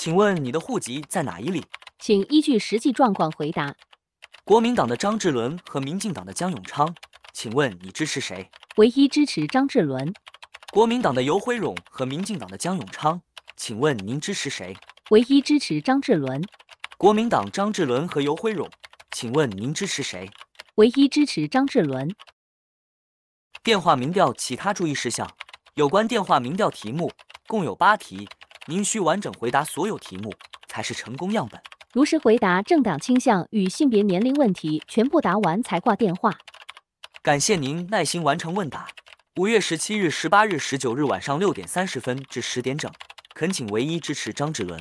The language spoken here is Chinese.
请问你的户籍在哪一里？请依据实际状况回答。国民党的张志伦和民进党的江永昌，请问你支持谁？唯一支持张志伦。国民党的游辉荣和民进党的江永昌，请问您支持谁？唯一支持张志伦。国民党张志伦和游辉荣，请问您支持谁？唯一支持张志伦。电话民调其他注意事项：有关电话民调题目共有八题。您需完整回答所有题目才是成功样本。如实回答政党倾向与性别年龄问题，全部答完才挂电话。感谢您耐心完成问答。五月十七日、十八日、十九日晚上六点三十分至十点整，恳请唯一支持张志伦。